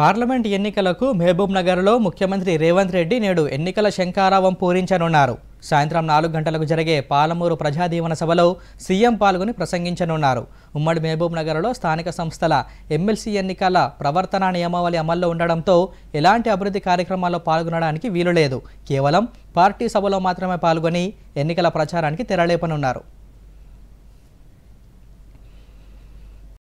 parliament ఎన్నికలకు మహబూబ్ నగర్లో ముఖ్యమంత్రి రేవంత్ రెడ్డి నేడు ఎన్నికల శంకారావం పూరించనున్నారు సాయంత్రం నాలుగు గంటలకు జరిగే పాలమూరు ప్రజాదీవన సభలో సీఎం పాల్గొని ప్రసంగించనున్నారు ఉమ్మడి మహబూబ్ నగర్లో స్థానిక సంస్థల ఎమ్మెల్సీ ఎన్నికల ప్రవర్తన నియమావళి అమల్లో ఉండడంతో ఎలాంటి అభివృద్ధి కార్యక్రమాల్లో పాల్గొనడానికి వీలులేదు కేవలం పార్టీ సభలో మాత్రమే పాల్గొని ఎన్నికల ప్రచారానికి తెరలేపనున్నారు